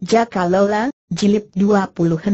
Jakalola, Jilid 26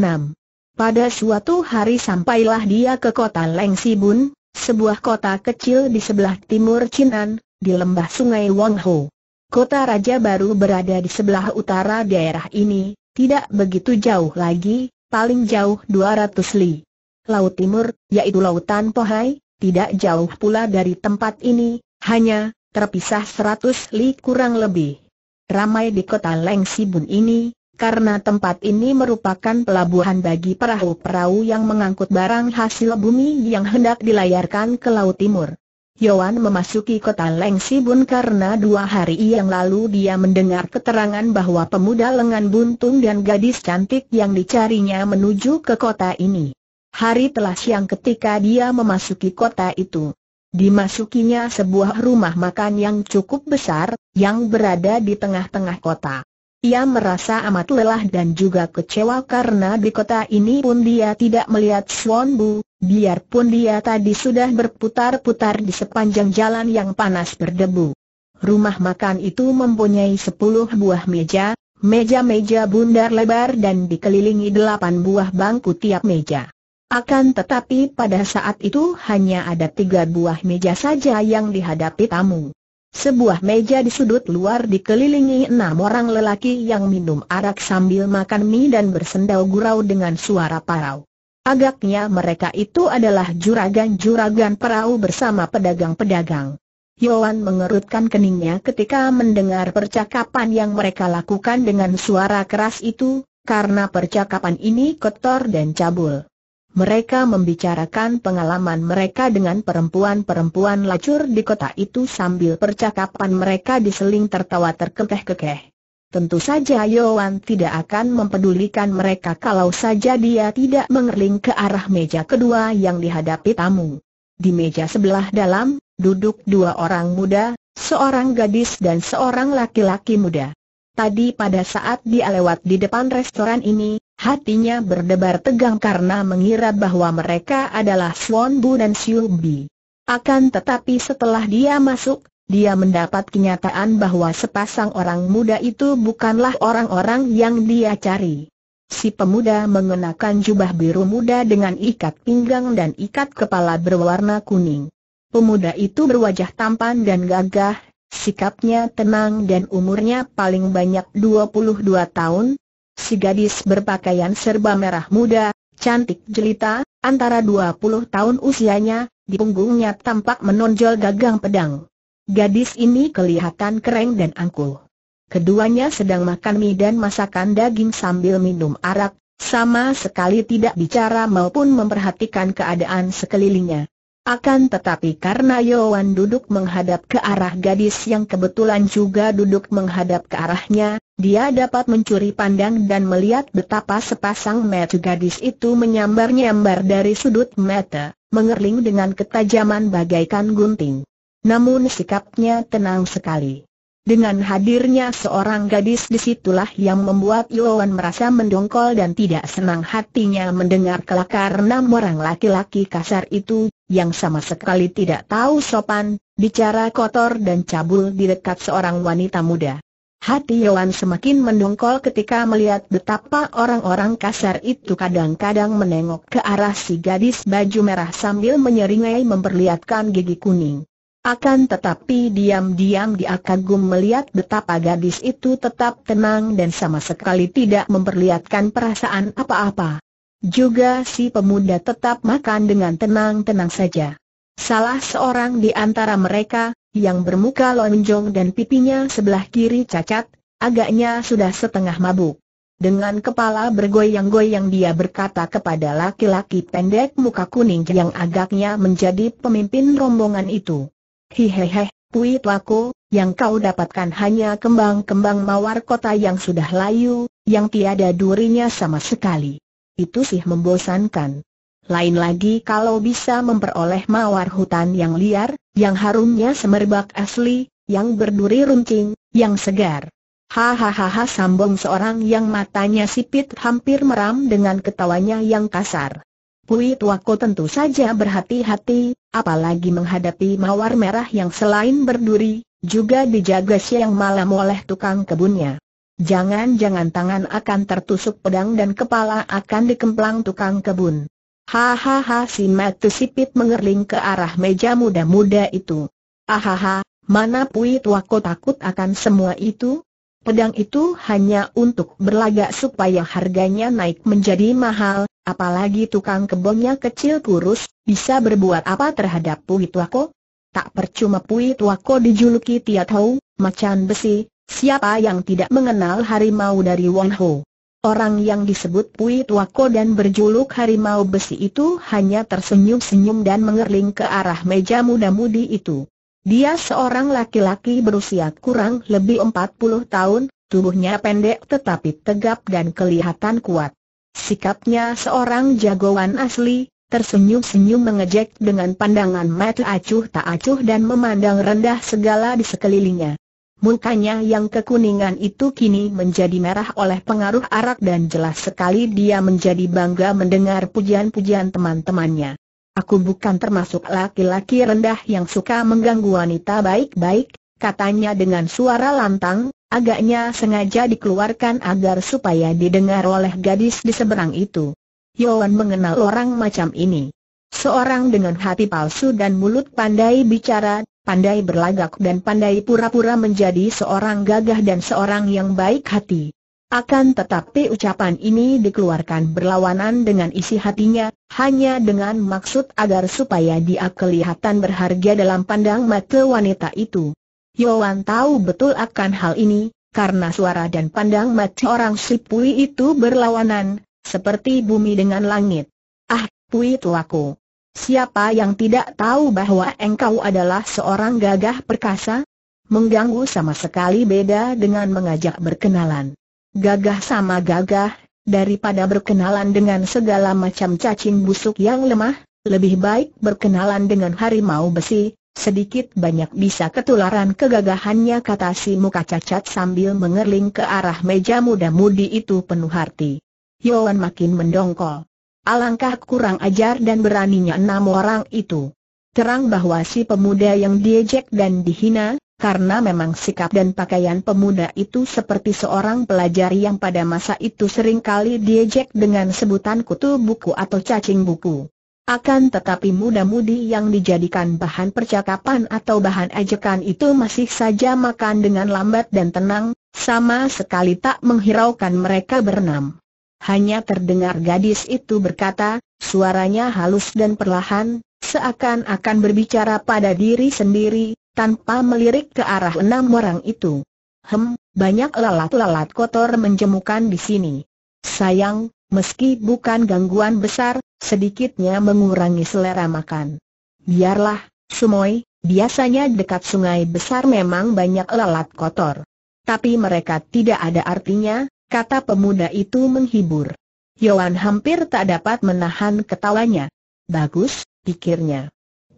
Pada suatu hari sampailah dia ke kota Leng Sibun, sebuah kota kecil di sebelah timur Cinan, di lembah sungai Wangho. Kota Raja baru berada di sebelah utara daerah ini, tidak begitu jauh lagi, paling jauh 200 li. Laut Timur, yaitu Lautan Pohai, tidak jauh pula dari tempat ini, hanya terpisah 100 li kurang lebih. Ramai di kota Leng Sibun ini, karena tempat ini merupakan pelabuhan bagi perahu-perahu yang mengangkut barang hasil bumi yang hendak dilayarkan ke Laut Timur. Yohan memasuki kota Leng Sibun karena dua hari yang lalu dia mendengar keterangan bahwa pemuda lengan buntung dan gadis cantik yang dicarinya menuju ke kota ini. Hari telah siang ketika dia memasuki kota itu. Dimasukinya sebuah rumah makan yang cukup besar, yang berada di tengah-tengah kota. Ia merasa amat lelah dan juga kecewa karena di kota ini pun dia tidak melihat Swan Bu, biarpun dia tadi sudah berputar-putar di sepanjang jalan yang panas berdebu. Rumah makan itu mempunyai sepuluh buah meja, meja-meja bundar lebar dan dikelilingi delapan buah bangku tiap meja. Akan tetapi pada saat itu hanya ada tiga buah meja saja yang dihadapi tamu. Sebuah meja di sudut luar dikelilingi enam orang lelaki yang minum arak sambil makan mie dan bersendau gurau dengan suara parau. Agaknya mereka itu adalah juragan-juragan perahu bersama pedagang-pedagang. Yohan mengerutkan keningnya ketika mendengar percakapan yang mereka lakukan dengan suara keras itu, karena percakapan ini kotor dan cabul mereka membicarakan pengalaman mereka dengan perempuan-perempuan lacur di kota itu sambil percakapan mereka diseling tertawa terkekeh-kekeh. Tentu saja Yohan tidak akan mempedulikan mereka kalau saja dia tidak mengerling ke arah meja kedua yang dihadapi tamu. Di meja sebelah dalam, duduk dua orang muda, seorang gadis dan seorang laki-laki muda. Tadi pada saat dia lewat di depan restoran ini, Hatinya berdebar tegang karena mengira bahwa mereka adalah Swan Bu dan Xiu Bi. Akan tetapi setelah dia masuk, dia mendapat kenyataan bahwa sepasang orang muda itu bukanlah orang-orang yang dia cari. Si pemuda mengenakan jubah biru muda dengan ikat pinggang dan ikat kepala berwarna kuning. Pemuda itu berwajah tampan dan gagah, sikapnya tenang dan umurnya paling banyak 22 tahun, si gadis berpakaian serba merah muda, cantik jelita, antara 20 tahun usianya, di punggungnya tampak menonjol gagang pedang. Gadis ini kelihatan kering dan angkuh. Keduanya sedang makan mie dan masakan daging sambil minum arak, sama sekali tidak bicara maupun memperhatikan keadaan sekelilingnya. Akan tetapi karena Yowan duduk menghadap ke arah gadis yang kebetulan juga duduk menghadap ke arahnya, dia dapat mencuri pandang dan melihat betapa sepasang mata gadis itu menyambar-nyambar dari sudut mata, mengerling dengan ketajaman bagaikan gunting. Namun sikapnya tenang sekali. Dengan hadirnya seorang gadis disitulah yang membuat Yowan merasa mendongkol dan tidak senang hatinya mendengar kelakar enam orang laki-laki kasar itu, yang sama sekali tidak tahu sopan, bicara kotor dan cabul di dekat seorang wanita muda. Hati Yohan semakin mendongkol ketika melihat betapa orang-orang kasar itu kadang-kadang menengok ke arah si gadis baju merah sambil menyeringai memperlihatkan gigi kuning. Akan tetapi diam-diam dia kagum melihat betapa gadis itu tetap tenang dan sama sekali tidak memperlihatkan perasaan apa-apa. Juga si pemuda tetap makan dengan tenang-tenang saja. Salah seorang di antara mereka, yang bermuka lonjong dan pipinya sebelah kiri cacat, agaknya sudah setengah mabuk. Dengan kepala bergoyang-goyang dia berkata kepada laki-laki pendek muka kuning yang agaknya menjadi pemimpin rombongan itu. Hihehe, Pui tuaku, yang kau dapatkan hanya kembang-kembang mawar kota yang sudah layu, yang tiada durinya sama sekali itu sih membosankan. Lain lagi kalau bisa memperoleh mawar hutan yang liar, yang harumnya semerbak asli, yang berduri runcing, yang segar. Hahaha sambung seorang yang matanya sipit hampir meram dengan ketawanya yang kasar. Pui Tuako tentu saja berhati-hati, apalagi menghadapi mawar merah yang selain berduri, juga dijaga siang malam oleh tukang kebunnya. Jangan-jangan tangan akan tertusuk pedang dan kepala akan dikemplang tukang kebun. Hahaha si matu sipit mengerling ke arah meja muda-muda itu. Ahaha, mana Pui Tuako takut akan semua itu? Pedang itu hanya untuk berlagak supaya harganya naik menjadi mahal, apalagi tukang kebunnya kecil kurus, bisa berbuat apa terhadap Pui Tuako? Tak percuma Pui Tuako dijuluki Tiat Hou, macan besi, Siapa yang tidak mengenal harimau dari Wong Ho? Orang yang disebut Pui Tuako dan berjuluk harimau besi itu hanya tersenyum-senyum dan mengerling ke arah meja muda-mudi itu. Dia seorang laki-laki berusia kurang lebih 40 tahun, tubuhnya pendek tetapi tegap dan kelihatan kuat. Sikapnya seorang jagoan asli, tersenyum-senyum mengejek dengan pandangan mata acuh tak acuh dan memandang rendah segala di sekelilingnya. Mukanya yang kekuningan itu kini menjadi merah oleh pengaruh arak dan jelas sekali dia menjadi bangga mendengar pujian-pujian teman-temannya. Aku bukan termasuk laki-laki rendah yang suka mengganggu wanita baik-baik, katanya dengan suara lantang, agaknya sengaja dikeluarkan agar supaya didengar oleh gadis di seberang itu. Yohan mengenal orang macam ini. Seorang dengan hati palsu dan mulut pandai bicara, pandai berlagak dan pandai pura-pura menjadi seorang gagah dan seorang yang baik hati. Akan tetapi ucapan ini dikeluarkan berlawanan dengan isi hatinya, hanya dengan maksud agar supaya dia kelihatan berharga dalam pandang mata wanita itu. Yoan tahu betul akan hal ini, karena suara dan pandang mata orang si Pui itu berlawanan, seperti bumi dengan langit. Ah, Pui tuaku, Siapa yang tidak tahu bahwa engkau adalah seorang gagah perkasa? Mengganggu sama sekali beda dengan mengajak berkenalan. Gagah sama gagah, daripada berkenalan dengan segala macam cacing busuk yang lemah, lebih baik berkenalan dengan harimau besi, sedikit banyak bisa ketularan kegagahannya kata si muka cacat sambil mengerling ke arah meja muda-mudi itu penuh hati. Yoan makin mendongkol. Alangkah kurang ajar dan beraninya enam orang itu. Terang bahwa si pemuda yang diejek dan dihina, karena memang sikap dan pakaian pemuda itu seperti seorang pelajar yang pada masa itu sering kali diejek dengan sebutan kutu buku atau cacing buku. Akan tetapi muda-mudi yang dijadikan bahan percakapan atau bahan ajakan itu masih saja makan dengan lambat dan tenang, sama sekali tak menghiraukan mereka berenam hanya terdengar gadis itu berkata, suaranya halus dan perlahan, seakan-akan berbicara pada diri sendiri, tanpa melirik ke arah enam orang itu. Hem, banyak lalat-lalat kotor menjemukan di sini. Sayang, meski bukan gangguan besar, sedikitnya mengurangi selera makan. Biarlah, Sumoy, biasanya dekat sungai besar memang banyak lalat kotor. Tapi mereka tidak ada artinya, kata pemuda itu menghibur. Yohan hampir tak dapat menahan ketawanya. Bagus, pikirnya.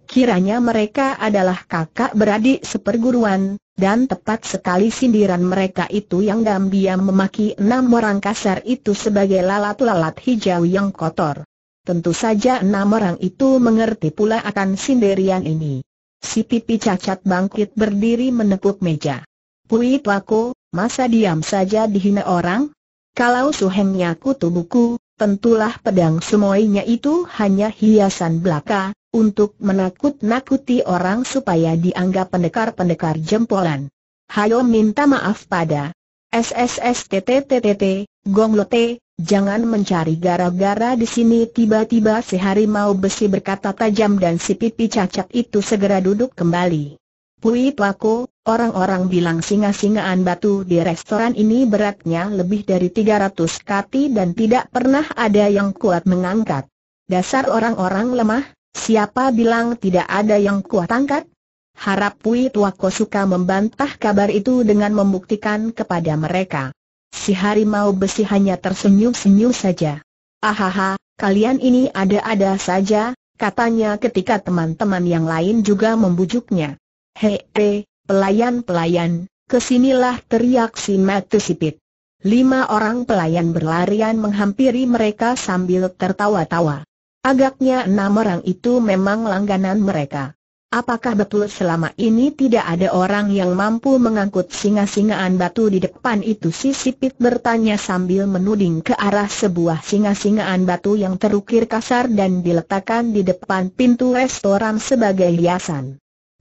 Kiranya mereka adalah kakak beradik seperguruan, dan tepat sekali sindiran mereka itu yang diam-diam memaki enam orang kasar itu sebagai lalat-lalat hijau yang kotor. Tentu saja enam orang itu mengerti pula akan sindirian ini. Si pipi cacat bangkit berdiri menepuk meja. Pui Tuako, Masa diam saja dihina orang? Kalau suhengnya kutu buku, tentulah pedang semuanya itu hanya hiasan belaka, untuk menakut-nakuti orang supaya dianggap pendekar-pendekar jempolan. Hayo minta maaf pada SSSTTTTT, Lote, jangan mencari gara-gara di sini tiba-tiba sehari mau besi berkata tajam dan si pipi cacat itu segera duduk kembali. Pui Plako, orang-orang bilang singa-singaan batu di restoran ini beratnya lebih dari 300 kati dan tidak pernah ada yang kuat mengangkat. Dasar orang-orang lemah, siapa bilang tidak ada yang kuat angkat? Harap Pui Tuako suka membantah kabar itu dengan membuktikan kepada mereka. Si harimau besi hanya tersenyum-senyum saja. Ahaha, kalian ini ada-ada saja, katanya ketika teman-teman yang lain juga membujuknya. Hei, pelayan-pelayan, kesinilah teriak si Matu Sipit. Lima orang pelayan berlarian menghampiri mereka sambil tertawa-tawa. Agaknya enam orang itu memang langganan mereka. Apakah betul selama ini tidak ada orang yang mampu mengangkut singa-singaan batu di depan itu? Si Sipit bertanya sambil menuding ke arah sebuah singa-singaan batu yang terukir kasar dan diletakkan di depan pintu restoran sebagai hiasan.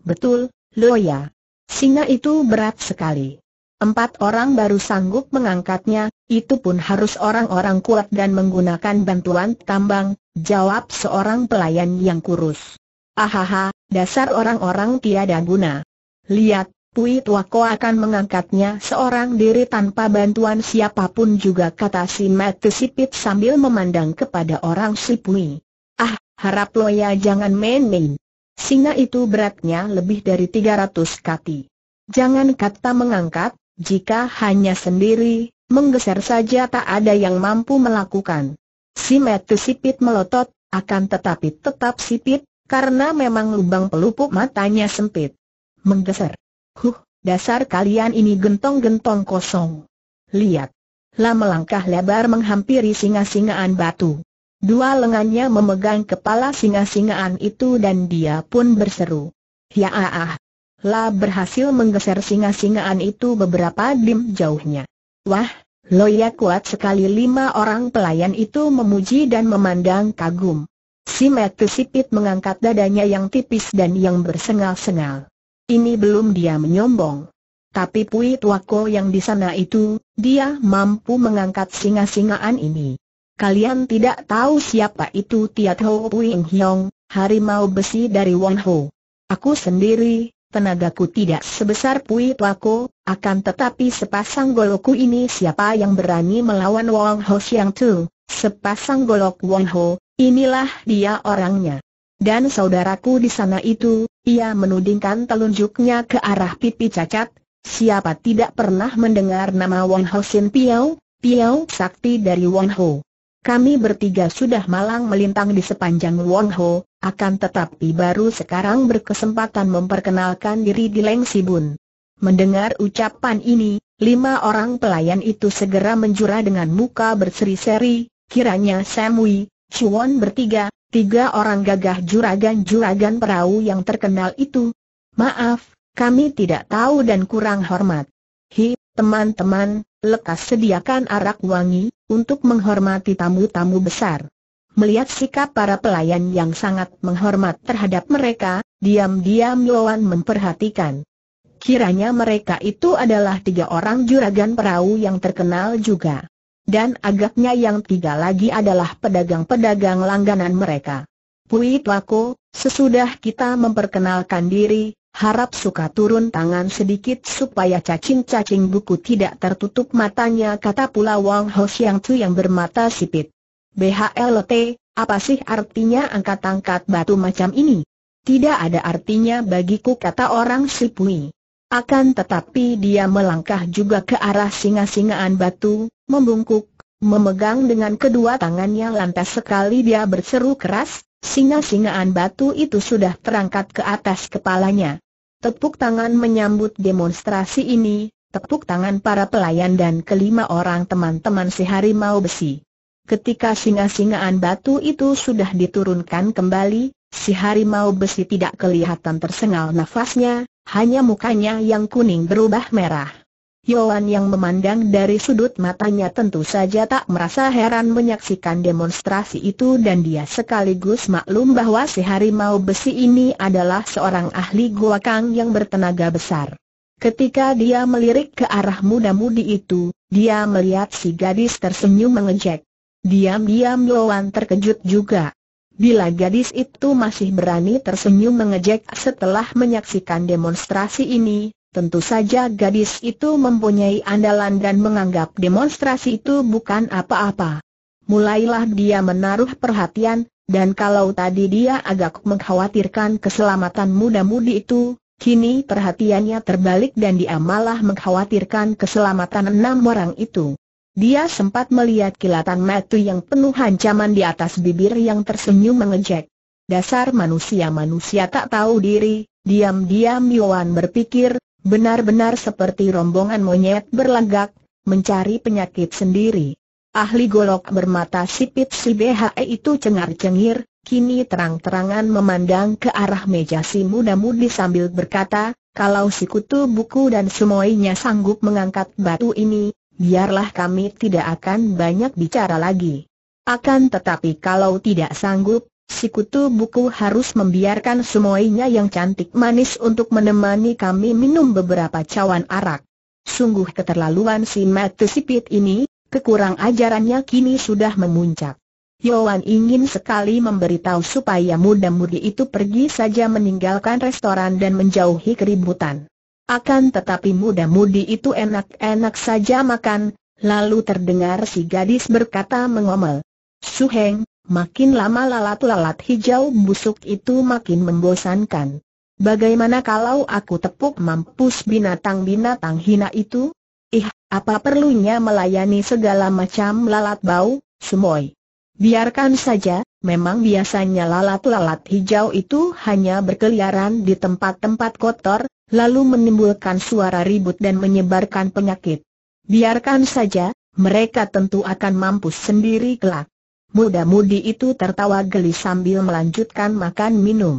Betul, Loya. Singa itu berat sekali. Empat orang baru sanggup mengangkatnya, itu pun harus orang-orang kuat dan menggunakan bantuan tambang, jawab seorang pelayan yang kurus. Ahaha, dasar orang-orang tiada guna. Lihat, Pui Tuako akan mengangkatnya seorang diri tanpa bantuan siapapun juga kata si Mati Sipit sambil memandang kepada orang si Pui. Ah, harap Loya jangan main-main. Singa itu beratnya lebih dari 300 kati. Jangan kata mengangkat, jika hanya sendiri, menggeser saja tak ada yang mampu melakukan. Si metu sipit melotot, akan tetapi tetap sipit, karena memang lubang pelupuk matanya sempit. Menggeser. Huh, dasar kalian ini gentong-gentong kosong. Lihat. Lah melangkah lebar menghampiri singa-singaan batu. Dua lengannya memegang kepala singa-singaan itu dan dia pun berseru. Ya ah ah. La berhasil menggeser singa-singaan itu beberapa dim jauhnya. Wah, Loya kuat sekali lima orang pelayan itu memuji dan memandang kagum. Si Metu Sipit mengangkat dadanya yang tipis dan yang bersengal-sengal. Ini belum dia menyombong. Tapi Pui Tuako yang di sana itu, dia mampu mengangkat singa-singaan ini. Kalian tidak tahu siapa itu Tiat Ho Puing Hiong, harimau besi dari Wan Ho. Aku sendiri, tenagaku tidak sebesar Pui Tuako, akan tetapi sepasang goloku ini siapa yang berani melawan Wong Ho siang Tu, sepasang golok Wang Ho, inilah dia orangnya. Dan saudaraku di sana itu, ia menudingkan telunjuknya ke arah pipi cacat, siapa tidak pernah mendengar nama Wong Ho Sin Piao, Piao Sakti dari Wong Ho. Kami bertiga sudah malang melintang di sepanjang Wong Ho, akan tetapi baru sekarang berkesempatan memperkenalkan diri di Leng Sibun. Mendengar ucapan ini, lima orang pelayan itu segera menjura dengan muka berseri-seri, kiranya Samui, Chuan bertiga, tiga orang gagah juragan-juragan perahu yang terkenal itu. Maaf, kami tidak tahu dan kurang hormat. Hi, teman-teman, lekas sediakan arak wangi, untuk menghormati tamu-tamu besar. Melihat sikap para pelayan yang sangat menghormat terhadap mereka, diam-diam Loan memperhatikan. Kiranya mereka itu adalah tiga orang juragan perahu yang terkenal juga. Dan agaknya yang tiga lagi adalah pedagang-pedagang langganan mereka. Pui Tuako, sesudah kita memperkenalkan diri, harap suka turun tangan sedikit supaya cacing-cacing buku tidak tertutup matanya kata pula Wang Ho Siang Tu yang bermata sipit. BHLT, apa sih artinya angkat-angkat batu macam ini? Tidak ada artinya bagiku kata orang Sipui. Akan tetapi dia melangkah juga ke arah singa-singaan batu, membungkuk, memegang dengan kedua tangannya lantas sekali dia berseru keras, singa-singaan batu itu sudah terangkat ke atas kepalanya. Tepuk tangan menyambut demonstrasi ini, tepuk tangan para pelayan dan kelima orang teman-teman si harimau besi. Ketika singa-singaan batu itu sudah diturunkan kembali, si harimau besi tidak kelihatan tersengal nafasnya, hanya mukanya yang kuning berubah merah. Yoan yang memandang dari sudut matanya tentu saja tak merasa heran menyaksikan demonstrasi itu dan dia sekaligus maklum bahwa si harimau besi ini adalah seorang ahli kang yang bertenaga besar. Ketika dia melirik ke arah muda-mudi itu, dia melihat si gadis tersenyum mengejek. Diam-diam Yoan terkejut juga. Bila gadis itu masih berani tersenyum mengejek setelah menyaksikan demonstrasi ini, Tentu saja gadis itu mempunyai andalan dan menganggap demonstrasi itu bukan apa-apa. Mulailah dia menaruh perhatian, dan kalau tadi dia agak mengkhawatirkan keselamatan muda-mudi itu, kini perhatiannya terbalik dan dia malah mengkhawatirkan keselamatan enam orang itu. Dia sempat melihat kilatan mata yang penuh ancaman di atas bibir yang tersenyum mengejek. Dasar manusia-manusia tak tahu diri, diam-diam Yuan berpikir, Benar-benar seperti rombongan monyet berlagak, mencari penyakit sendiri. Ahli golok bermata sipit si BHE itu cengar-cengir, kini terang-terangan memandang ke arah meja si muda-mudi sambil berkata, kalau si kutu buku dan semuanya sanggup mengangkat batu ini, biarlah kami tidak akan banyak bicara lagi. Akan tetapi kalau tidak sanggup, si kutu buku harus membiarkan semuanya yang cantik manis untuk menemani kami minum beberapa cawan arak. Sungguh keterlaluan si mata sipit ini, kekurang ajarannya kini sudah memuncak. Yowan ingin sekali memberitahu supaya muda-mudi itu pergi saja meninggalkan restoran dan menjauhi keributan. Akan tetapi muda-mudi itu enak-enak saja makan, lalu terdengar si gadis berkata mengomel. Suheng, Makin lama lalat-lalat hijau busuk itu makin membosankan. Bagaimana kalau aku tepuk mampus binatang-binatang hina itu? Ih, apa perlunya melayani segala macam lalat bau, semoy? Biarkan saja, memang biasanya lalat-lalat hijau itu hanya berkeliaran di tempat-tempat kotor, lalu menimbulkan suara ribut dan menyebarkan penyakit. Biarkan saja, mereka tentu akan mampus sendiri kelak. Muda-mudi itu tertawa geli sambil melanjutkan makan minum.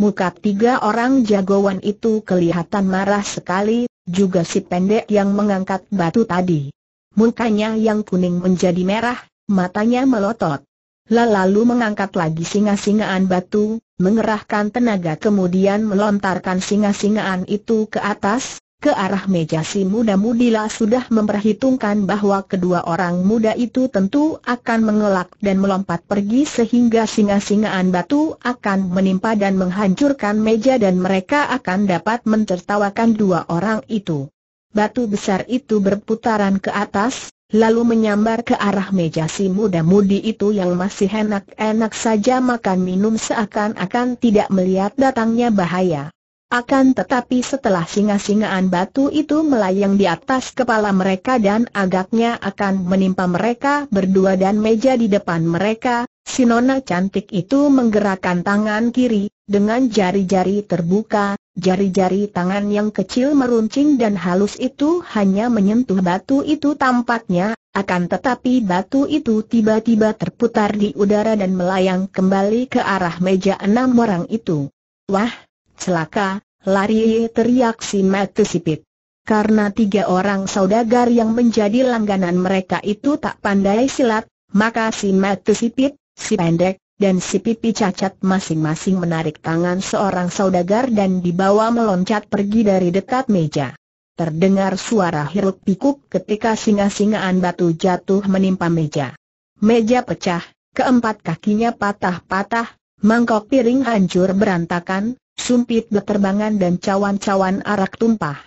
Muka tiga orang jagoan itu kelihatan marah sekali, juga si pendek yang mengangkat batu tadi. Mukanya yang kuning menjadi merah, matanya melotot. Lalu mengangkat lagi singa-singaan batu, mengerahkan tenaga kemudian melontarkan singa-singaan itu ke atas, ke arah meja si muda mudila sudah memperhitungkan bahwa kedua orang muda itu tentu akan mengelak dan melompat pergi sehingga singa-singaan batu akan menimpa dan menghancurkan meja dan mereka akan dapat mencertawakan dua orang itu. Batu besar itu berputaran ke atas, lalu menyambar ke arah meja si muda mudi itu yang masih enak-enak saja makan minum seakan-akan tidak melihat datangnya bahaya. Akan tetapi setelah singa-singaan batu itu melayang di atas kepala mereka dan agaknya akan menimpa mereka berdua dan meja di depan mereka, si nona cantik itu menggerakkan tangan kiri, dengan jari-jari terbuka, jari-jari tangan yang kecil meruncing dan halus itu hanya menyentuh batu itu tampaknya, akan tetapi batu itu tiba-tiba terputar di udara dan melayang kembali ke arah meja enam orang itu. Wah! Celaka, lari teriak si Matu Sipit. Karena tiga orang saudagar yang menjadi langganan mereka itu tak pandai silat, maka si Matu Sipit, si Pendek, dan si pipi cacat masing-masing menarik tangan seorang saudagar dan dibawa meloncat pergi dari dekat meja. Terdengar suara hiruk pikuk ketika singa-singaan batu jatuh menimpa meja. Meja pecah, keempat kakinya patah-patah, mangkok piring hancur berantakan, sumpit beterbangan dan cawan-cawan arak tumpah.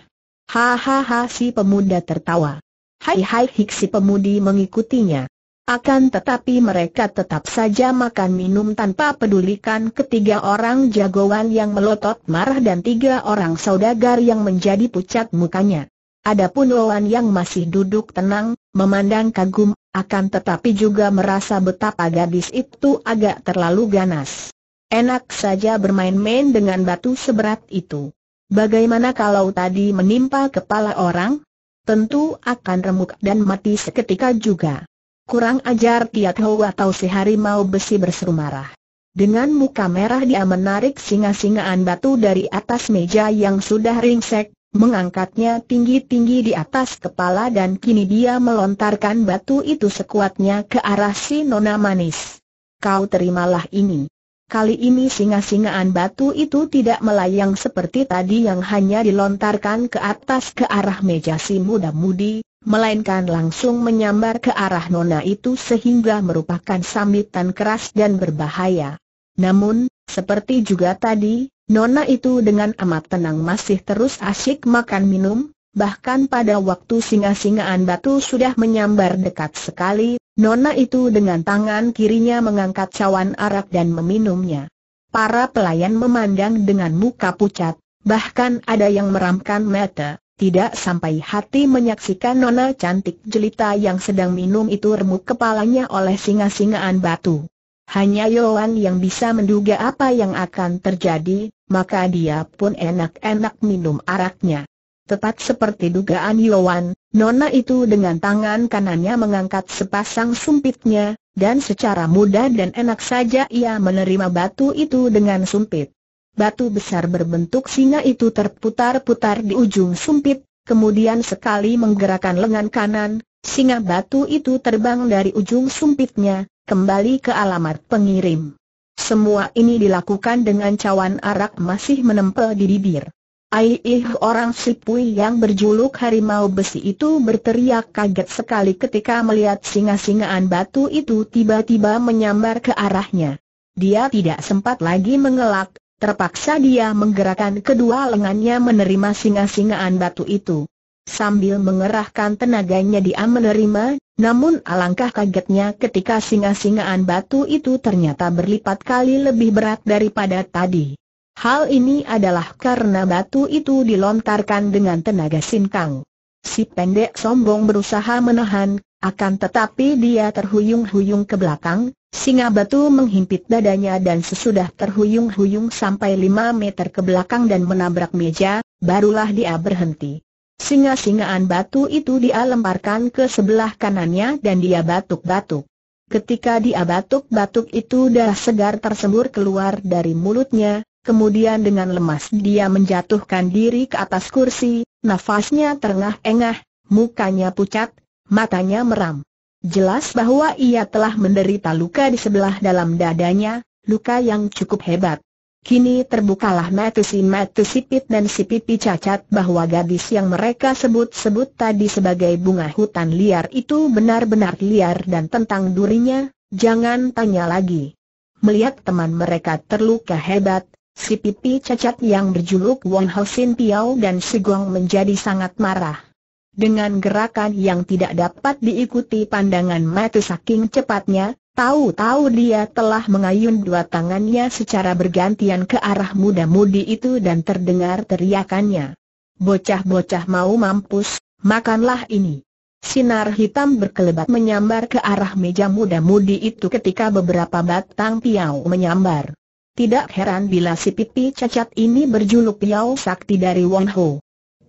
Hahaha si pemuda tertawa. Hai hai hik si pemudi mengikutinya. Akan tetapi mereka tetap saja makan minum tanpa pedulikan ketiga orang jagoan yang melotot marah dan tiga orang saudagar yang menjadi pucat mukanya. Adapun Wawan yang masih duduk tenang, memandang kagum, akan tetapi juga merasa betapa gadis itu agak terlalu ganas. Enak saja bermain-main dengan batu seberat itu. Bagaimana kalau tadi menimpa kepala orang? Tentu akan remuk dan mati seketika juga. Kurang ajar Tiat Ho atau si harimau besi berseru marah. Dengan muka merah dia menarik singa-singaan batu dari atas meja yang sudah ringsek, mengangkatnya tinggi-tinggi di atas kepala dan kini dia melontarkan batu itu sekuatnya ke arah si Nona Manis. Kau terimalah ini. Kali ini singa-singaan batu itu tidak melayang seperti tadi yang hanya dilontarkan ke atas ke arah meja si muda-mudi, melainkan langsung menyambar ke arah nona itu sehingga merupakan samitan keras dan berbahaya. Namun, seperti juga tadi, nona itu dengan amat tenang masih terus asyik makan minum, bahkan pada waktu singa-singaan batu sudah menyambar dekat sekali, Nona itu dengan tangan kirinya mengangkat cawan arak dan meminumnya. Para pelayan memandang dengan muka pucat, bahkan ada yang meramkan mata, tidak sampai hati menyaksikan Nona cantik jelita yang sedang minum itu remuk kepalanya oleh singa-singaan batu. Hanya yohan yang bisa menduga apa yang akan terjadi, maka dia pun enak-enak minum araknya. Tepat seperti dugaan Yowan, Nona itu dengan tangan kanannya mengangkat sepasang sumpitnya, dan secara mudah dan enak saja ia menerima batu itu dengan sumpit. Batu besar berbentuk singa itu terputar-putar di ujung sumpit, kemudian sekali menggerakkan lengan kanan, singa batu itu terbang dari ujung sumpitnya, kembali ke alamat pengirim. Semua ini dilakukan dengan cawan arak masih menempel di bibir. Aih orang Sipui yang berjuluk harimau besi itu berteriak kaget sekali ketika melihat singa-singaan batu itu tiba-tiba menyambar ke arahnya. Dia tidak sempat lagi mengelak, terpaksa dia menggerakkan kedua lengannya menerima singa-singaan batu itu. Sambil mengerahkan tenaganya dia menerima, namun alangkah kagetnya ketika singa-singaan batu itu ternyata berlipat kali lebih berat daripada tadi. Hal ini adalah karena batu itu dilontarkan dengan tenaga sinkang. Si pendek sombong berusaha menahan, akan tetapi dia terhuyung-huyung ke belakang, singa batu menghimpit dadanya dan sesudah terhuyung-huyung sampai 5 meter ke belakang dan menabrak meja, barulah dia berhenti. Singa-singaan batu itu dia lemparkan ke sebelah kanannya dan dia batuk-batuk. Ketika dia batuk-batuk itu darah segar tersembur keluar dari mulutnya, Kemudian dengan lemas dia menjatuhkan diri ke atas kursi, nafasnya terengah-engah, mukanya pucat, matanya meram. Jelas bahwa ia telah menderita luka di sebelah dalam dadanya, luka yang cukup hebat. Kini terbukalah mata si mata sipit dan si pipi cacat bahwa gadis yang mereka sebut-sebut tadi sebagai bunga hutan liar itu benar-benar liar dan tentang durinya, jangan tanya lagi. Melihat teman mereka terluka hebat, si pipi cacat yang berjuluk Wong Ho Sin Piao dan si Gong menjadi sangat marah. Dengan gerakan yang tidak dapat diikuti pandangan mata saking cepatnya, tahu-tahu dia telah mengayun dua tangannya secara bergantian ke arah muda-mudi itu dan terdengar teriakannya. Bocah-bocah mau mampus, makanlah ini. Sinar hitam berkelebat menyambar ke arah meja muda-mudi itu ketika beberapa batang piau menyambar. Tidak heran bila si pipi cacat ini berjuluk Piau Sakti dari Wong Ho.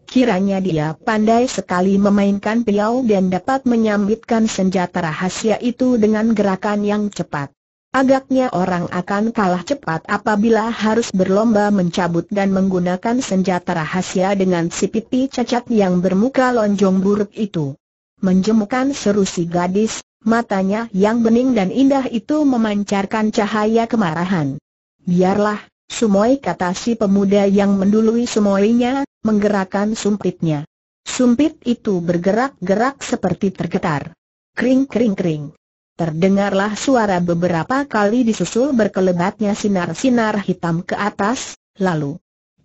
Kiranya dia pandai sekali memainkan piau dan dapat menyambitkan senjata rahasia itu dengan gerakan yang cepat. Agaknya orang akan kalah cepat apabila harus berlomba mencabut dan menggunakan senjata rahasia dengan si pipi cacat yang bermuka lonjong buruk itu. Menjemukan seru si gadis, matanya yang bening dan indah itu memancarkan cahaya kemarahan. Biarlah, Sumoi kata si pemuda yang mendului Sumoinya, menggerakkan sumpitnya. Sumpit itu bergerak-gerak seperti tergetar. Kring-kring-kring. Terdengarlah suara beberapa kali disusul berkelebatnya sinar-sinar hitam ke atas, lalu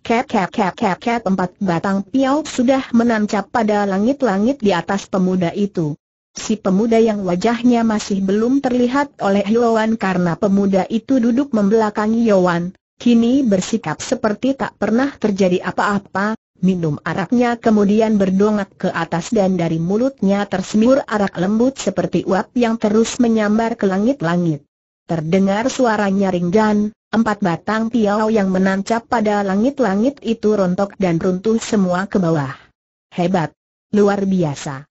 kep kep kep kep kep empat batang piau sudah menancap pada langit-langit di atas pemuda itu. Si pemuda yang wajahnya masih belum terlihat oleh Yowan karena pemuda itu duduk membelakangi Yowan, kini bersikap seperti tak pernah terjadi apa-apa, minum araknya kemudian berdongak ke atas dan dari mulutnya tersembur arak lembut seperti uap yang terus menyambar ke langit-langit. Terdengar suara nyaring dan, empat batang piau yang menancap pada langit-langit itu rontok dan runtuh semua ke bawah. Hebat! Luar biasa!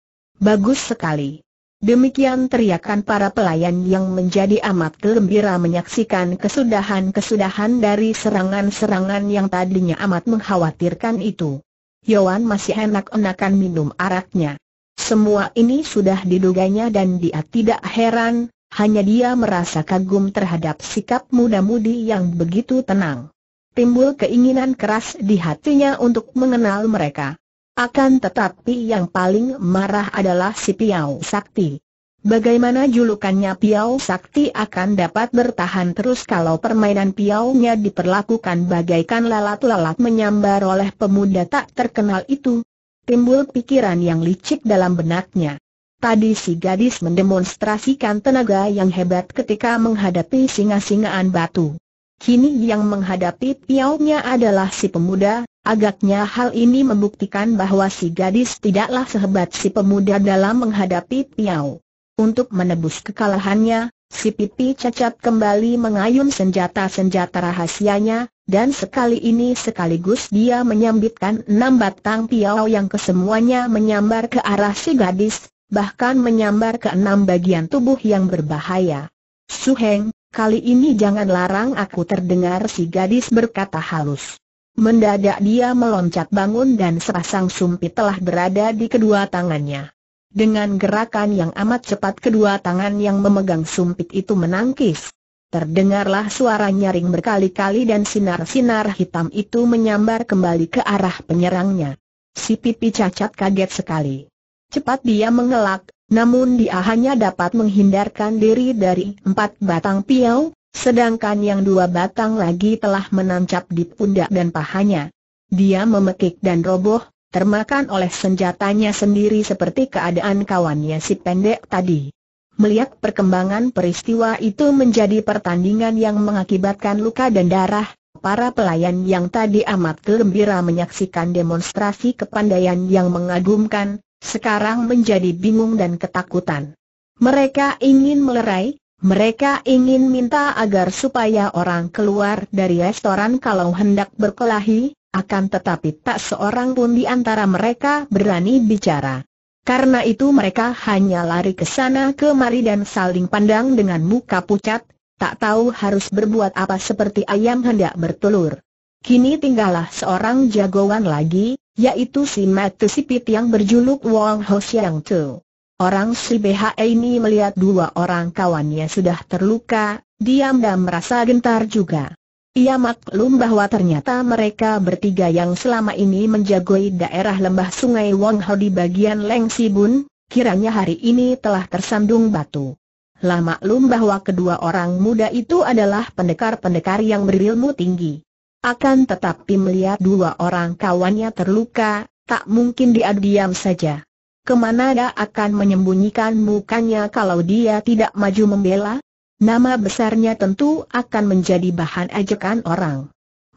Bagus sekali. Demikian teriakan para pelayan yang menjadi amat gembira menyaksikan kesudahan-kesudahan dari serangan-serangan yang tadinya amat mengkhawatirkan itu. Yoan masih enak-enakan minum araknya. Semua ini sudah diduganya dan dia tidak heran, hanya dia merasa kagum terhadap sikap muda-mudi yang begitu tenang. Timbul keinginan keras di hatinya untuk mengenal mereka. Akan tetapi yang paling marah adalah si Piau Sakti. Bagaimana julukannya Piau Sakti akan dapat bertahan terus kalau permainan Piaunya nya diperlakukan bagaikan lalat-lalat menyambar oleh pemuda tak terkenal itu? Timbul pikiran yang licik dalam benaknya. Tadi si gadis mendemonstrasikan tenaga yang hebat ketika menghadapi singa-singaan batu. Kini yang menghadapi piaunya adalah si pemuda, Agaknya hal ini membuktikan bahwa si gadis tidaklah sehebat si pemuda dalam menghadapi Piau. Untuk menebus kekalahannya, si pipi cacat kembali mengayun senjata-senjata rahasianya, dan sekali ini sekaligus dia menyambitkan enam batang Piau yang kesemuanya menyambar ke arah si gadis, bahkan menyambar ke enam bagian tubuh yang berbahaya. Suheng, kali ini jangan larang aku terdengar si gadis berkata halus. Mendadak dia meloncat bangun dan sepasang sumpit telah berada di kedua tangannya. Dengan gerakan yang amat cepat kedua tangan yang memegang sumpit itu menangkis. Terdengarlah suara nyaring berkali-kali dan sinar-sinar hitam itu menyambar kembali ke arah penyerangnya. Si pipi cacat kaget sekali. Cepat dia mengelak, namun dia hanya dapat menghindarkan diri dari empat batang piau, Sedangkan yang dua batang lagi telah menancap di pundak dan pahanya. Dia memekik dan roboh, termakan oleh senjatanya sendiri seperti keadaan kawannya si pendek tadi. Melihat perkembangan peristiwa itu menjadi pertandingan yang mengakibatkan luka dan darah, para pelayan yang tadi amat gembira menyaksikan demonstrasi kepandaian yang mengagumkan, sekarang menjadi bingung dan ketakutan. Mereka ingin melerai, mereka ingin minta agar supaya orang keluar dari restoran kalau hendak berkelahi, akan tetapi tak seorang pun di antara mereka berani bicara. Karena itu mereka hanya lari ke sana kemari dan saling pandang dengan muka pucat, tak tahu harus berbuat apa seperti ayam hendak bertelur. Kini tinggallah seorang jagoan lagi, yaitu si Matu Sipit yang berjuluk Wong Ho Siang Tu. Orang si BHA ini melihat dua orang kawannya sudah terluka, diam dan merasa gentar juga. Ia maklum bahwa ternyata mereka bertiga yang selama ini menjagoi daerah lembah sungai Wong Ho di bagian Leng Bun, kiranya hari ini telah tersandung batu. Lah maklum bahwa kedua orang muda itu adalah pendekar-pendekar yang berilmu tinggi. Akan tetapi melihat dua orang kawannya terluka, tak mungkin dia diam saja kemana dia akan menyembunyikan mukanya kalau dia tidak maju membela? Nama besarnya tentu akan menjadi bahan ajakan orang.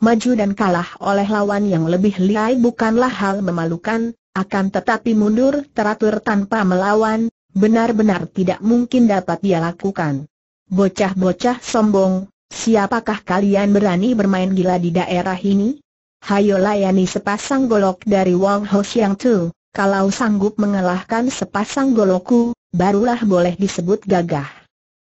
Maju dan kalah oleh lawan yang lebih lihai bukanlah hal memalukan, akan tetapi mundur teratur tanpa melawan, benar-benar tidak mungkin dapat dia lakukan. Bocah-bocah sombong, siapakah kalian berani bermain gila di daerah ini? Hayo layani sepasang golok dari Wang Ho Xiang Tu. Kalau sanggup mengalahkan sepasang goloku, barulah boleh disebut gagah.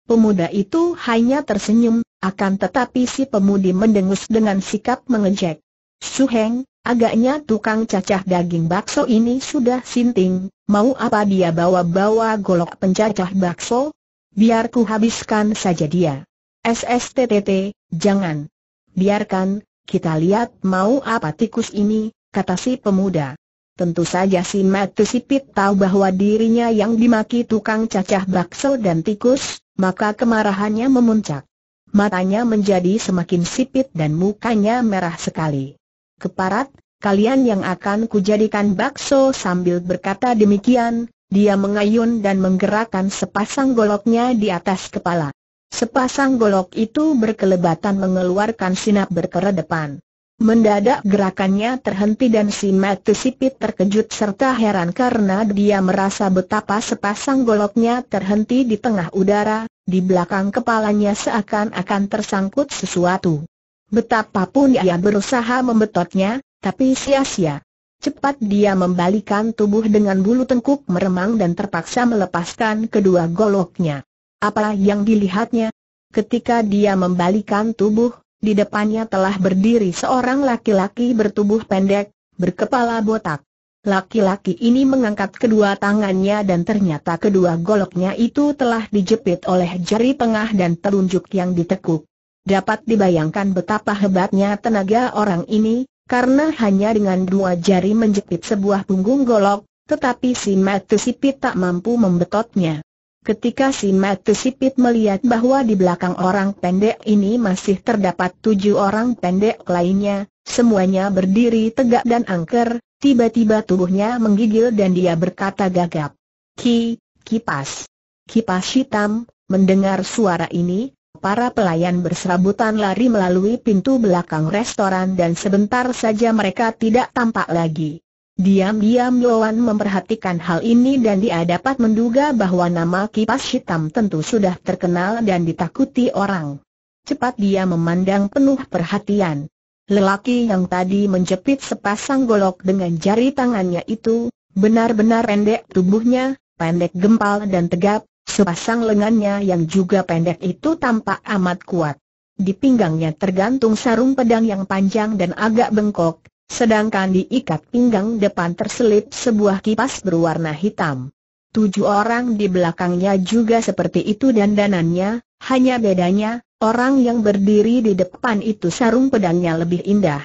Pemuda itu hanya tersenyum, akan tetapi si pemudi mendengus dengan sikap mengejek. Suheng, agaknya tukang cacah daging bakso ini sudah sinting, mau apa dia bawa-bawa golok pencacah bakso? Biar ku habiskan saja dia. SSTTT, jangan. Biarkan, kita lihat mau apa tikus ini, kata si pemuda. Tentu saja si Matu Sipit tahu bahwa dirinya yang dimaki tukang cacah bakso dan tikus, maka kemarahannya memuncak. Matanya menjadi semakin sipit dan mukanya merah sekali. Keparat, kalian yang akan kujadikan bakso sambil berkata demikian, dia mengayun dan menggerakkan sepasang goloknya di atas kepala. Sepasang golok itu berkelebatan mengeluarkan sinap berkeredepan. Mendadak gerakannya terhenti dan si Matu Sipit terkejut serta heran karena dia merasa betapa sepasang goloknya terhenti di tengah udara, di belakang kepalanya seakan-akan tersangkut sesuatu. Betapapun ia berusaha membetotnya, tapi sia-sia. Cepat dia membalikan tubuh dengan bulu tengkuk meremang dan terpaksa melepaskan kedua goloknya. Apa yang dilihatnya? Ketika dia membalikan tubuh, di depannya telah berdiri seorang laki-laki bertubuh pendek, berkepala botak. Laki-laki ini mengangkat kedua tangannya dan ternyata kedua goloknya itu telah dijepit oleh jari tengah dan telunjuk yang ditekuk. Dapat dibayangkan betapa hebatnya tenaga orang ini, karena hanya dengan dua jari menjepit sebuah punggung golok, tetapi si Matusipit tak mampu membetotnya. Ketika si Matt Sipit melihat bahwa di belakang orang pendek ini masih terdapat tujuh orang pendek lainnya, semuanya berdiri tegak dan angker, tiba-tiba tubuhnya menggigil dan dia berkata gagap. Ki, kipas. Kipas hitam, mendengar suara ini, para pelayan berserabutan lari melalui pintu belakang restoran dan sebentar saja mereka tidak tampak lagi. Diam-diam Loan memperhatikan hal ini dan dia dapat menduga bahwa nama kipas hitam tentu sudah terkenal dan ditakuti orang. Cepat dia memandang penuh perhatian. Lelaki yang tadi menjepit sepasang golok dengan jari tangannya itu, benar-benar pendek tubuhnya, pendek gempal dan tegap, sepasang lengannya yang juga pendek itu tampak amat kuat. Di pinggangnya tergantung sarung pedang yang panjang dan agak bengkok, Sedangkan di ikat pinggang depan terselip sebuah kipas berwarna hitam. Tujuh orang di belakangnya juga seperti itu dan danannya, hanya bedanya, orang yang berdiri di depan itu sarung pedangnya lebih indah.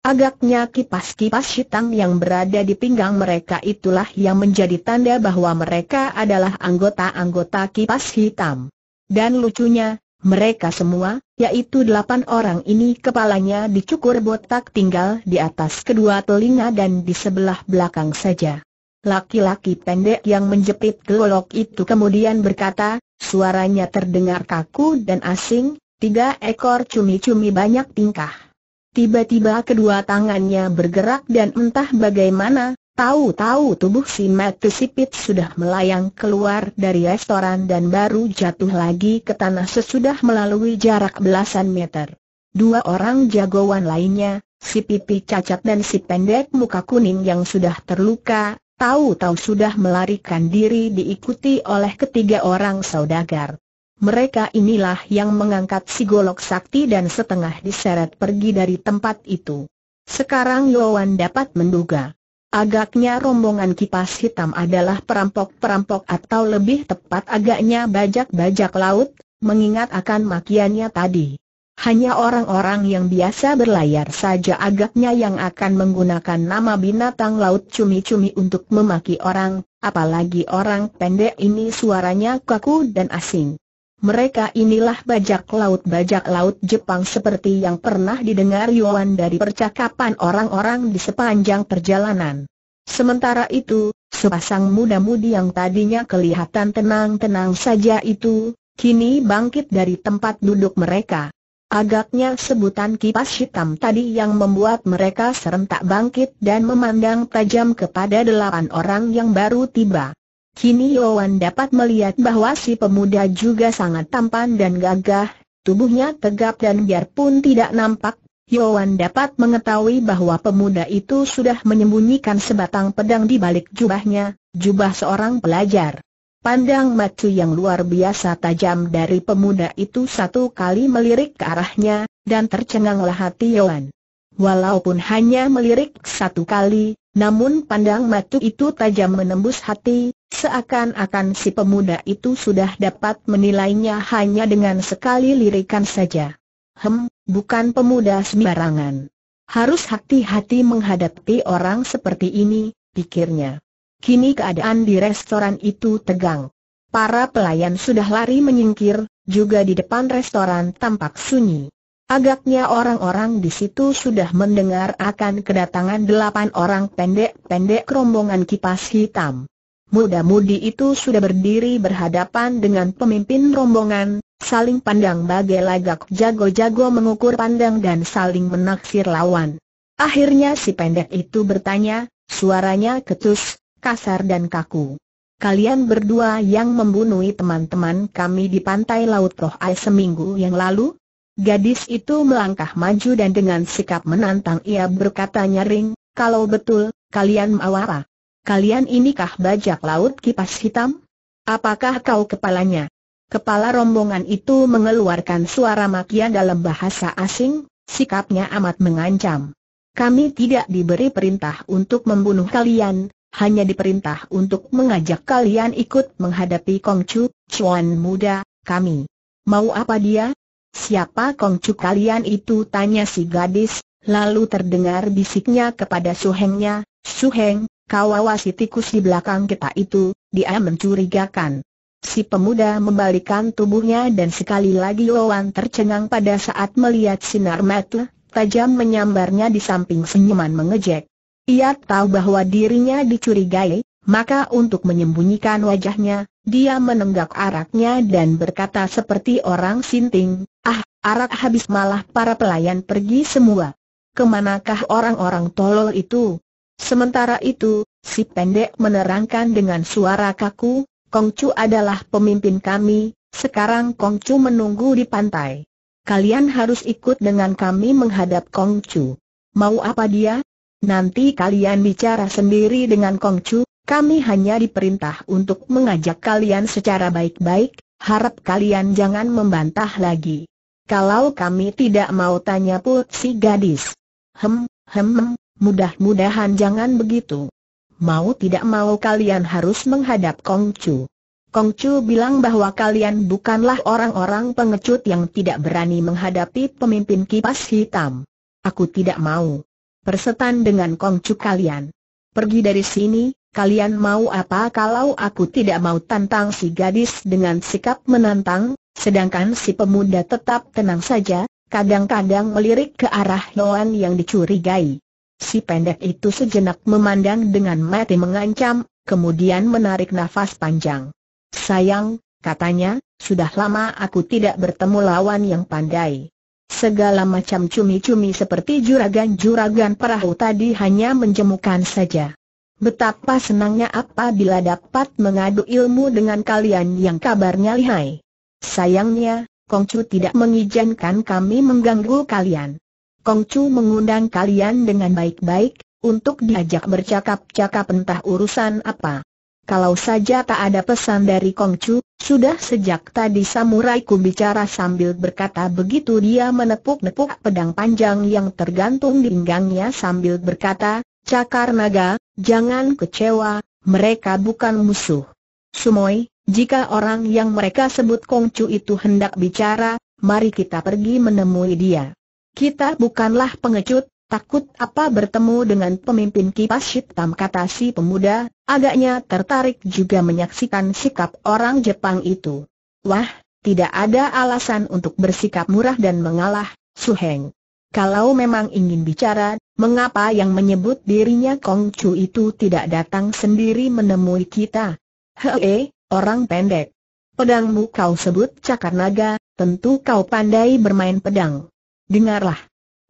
Agaknya kipas-kipas hitam yang berada di pinggang mereka itulah yang menjadi tanda bahwa mereka adalah anggota-anggota kipas hitam. Dan lucunya, mereka semua, yaitu delapan orang ini kepalanya dicukur botak tinggal di atas kedua telinga dan di sebelah belakang saja. Laki-laki pendek yang menjepit gelolok itu kemudian berkata, suaranya terdengar kaku dan asing, tiga ekor cumi-cumi banyak tingkah. Tiba-tiba kedua tangannya bergerak dan entah bagaimana, Tahu-tahu tubuh si Mat Sipit sudah melayang keluar dari restoran dan baru jatuh lagi ke tanah sesudah melalui jarak belasan meter. Dua orang jagoan lainnya, si pipi cacat dan si pendek muka kuning yang sudah terluka, tahu-tahu sudah melarikan diri diikuti oleh ketiga orang saudagar. Mereka inilah yang mengangkat si golok sakti dan setengah diseret pergi dari tempat itu. Sekarang Yowan dapat menduga Agaknya rombongan kipas hitam adalah perampok-perampok atau lebih tepat agaknya bajak-bajak laut, mengingat akan makiannya tadi. Hanya orang-orang yang biasa berlayar saja agaknya yang akan menggunakan nama binatang laut cumi-cumi untuk memaki orang, apalagi orang pendek ini suaranya kaku dan asing. Mereka inilah bajak laut bajak laut Jepang seperti yang pernah didengar Yuan dari percakapan orang-orang di sepanjang perjalanan. Sementara itu, sepasang muda-mudi yang tadinya kelihatan tenang-tenang saja itu, kini bangkit dari tempat duduk mereka. Agaknya sebutan kipas hitam tadi yang membuat mereka serentak bangkit dan memandang tajam kepada delapan orang yang baru tiba. Kini Yowan dapat melihat bahwa si pemuda juga sangat tampan dan gagah, tubuhnya tegap dan biarpun tidak nampak, Yowan dapat mengetahui bahwa pemuda itu sudah menyembunyikan sebatang pedang di balik jubahnya, jubah seorang pelajar. Pandang macu yang luar biasa tajam dari pemuda itu satu kali melirik ke arahnya, dan tercenganglah hati Yowan. Walaupun hanya melirik satu kali, namun pandang macu itu tajam menembus hati, Seakan-akan si pemuda itu sudah dapat menilainya hanya dengan sekali lirikan saja. Hem, bukan pemuda sembarangan. Harus hati-hati menghadapi orang seperti ini, pikirnya. Kini keadaan di restoran itu tegang. Para pelayan sudah lari menyingkir, juga di depan restoran tampak sunyi. Agaknya orang-orang di situ sudah mendengar akan kedatangan delapan orang pendek-pendek rombongan kipas hitam. Muda-mudi itu sudah berdiri berhadapan dengan pemimpin rombongan, saling pandang bagai lagak jago-jago mengukur pandang dan saling menaksir lawan. Akhirnya si pendek itu bertanya, suaranya ketus, kasar dan kaku. Kalian berdua yang membunuhi teman-teman kami di pantai Laut Roh Ai seminggu yang lalu? Gadis itu melangkah maju dan dengan sikap menantang ia berkata nyaring, kalau betul, kalian mau apa? kalian inikah bajak laut kipas hitam? Apakah kau kepalanya? Kepala rombongan itu mengeluarkan suara makian dalam bahasa asing, sikapnya amat mengancam. Kami tidak diberi perintah untuk membunuh kalian, hanya diperintah untuk mengajak kalian ikut menghadapi Kongcu, Chuan muda, kami. Mau apa dia? Siapa Kongcu kalian itu tanya si gadis, lalu terdengar bisiknya kepada Suhengnya, Suheng, Kau awasi tikus di belakang kita itu, dia mencurigakan. Si pemuda membalikan tubuhnya dan sekali lagi Loan tercengang pada saat melihat sinar mata tajam menyambarnya di samping senyuman mengejek. Ia tahu bahwa dirinya dicurigai, maka untuk menyembunyikan wajahnya, dia menenggak araknya dan berkata seperti orang sinting, ah, arak habis malah para pelayan pergi semua. Kemanakah orang-orang tolol itu? Sementara itu, Si pendek menerangkan dengan suara kaku, Kongcu adalah pemimpin kami, sekarang Kongcu menunggu di pantai. Kalian harus ikut dengan kami menghadap Kongcu. Mau apa dia? Nanti kalian bicara sendiri dengan Kongcu, kami hanya diperintah untuk mengajak kalian secara baik-baik, harap kalian jangan membantah lagi. Kalau kami tidak mau tanya put si gadis. hem, hem mudah-mudahan jangan begitu mau tidak mau kalian harus menghadap Kong Chu. Kong Chu bilang bahwa kalian bukanlah orang-orang pengecut yang tidak berani menghadapi pemimpin kipas hitam. Aku tidak mau persetan dengan Kong Chu kalian. Pergi dari sini, kalian mau apa kalau aku tidak mau tantang si gadis dengan sikap menantang, sedangkan si pemuda tetap tenang saja, kadang-kadang melirik ke arah Loan yang dicurigai. Si pendek itu sejenak memandang dengan mati mengancam, kemudian menarik nafas panjang. Sayang, katanya, sudah lama aku tidak bertemu lawan yang pandai. Segala macam cumi-cumi seperti juragan-juragan perahu tadi hanya menjemukan saja. Betapa senangnya apabila dapat mengadu ilmu dengan kalian yang kabarnya lihai. Sayangnya, Kongcu tidak mengizinkan kami mengganggu kalian. Kongcu mengundang kalian dengan baik-baik, untuk diajak bercakap-cakap entah urusan apa. Kalau saja tak ada pesan dari Kongcu, sudah sejak tadi samurai ku bicara sambil berkata begitu dia menepuk-nepuk pedang panjang yang tergantung di pinggangnya sambil berkata, Cakar naga, jangan kecewa, mereka bukan musuh. Sumoi, jika orang yang mereka sebut Kongcu itu hendak bicara, mari kita pergi menemui dia. Kita bukanlah pengecut, takut apa bertemu dengan pemimpin kipas hitam kata si pemuda, agaknya tertarik juga menyaksikan sikap orang Jepang itu. Wah, tidak ada alasan untuk bersikap murah dan mengalah, Su Heng. Kalau memang ingin bicara, mengapa yang menyebut dirinya Kong Chu itu tidak datang sendiri menemui kita? Hei, orang pendek. Pedangmu kau sebut cakar naga, tentu kau pandai bermain pedang dengarlah.